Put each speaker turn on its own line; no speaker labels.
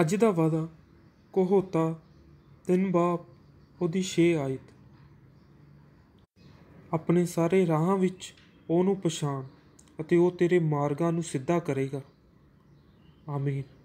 ਅੱਜ ਦਾ ਵਾਦਾ ਕੋਹੋਤਾ ਹੋਤਾ
ਬਾਪ ਉਹਦੀ ਛੇ ਆਇਤ ਆਪਣੇ ਸਾਰੇ ਰਾਹਾਂ ਵਿੱਚ ਉਹਨੂੰ ਪਛਾਣ ਅਤੇ ਉਹ ਤੇਰੇ ਮਾਰਗਾਂ ਨੂੰ ਸਿੱਧਾ ਕਰੇਗਾ
ਆਮੀਨ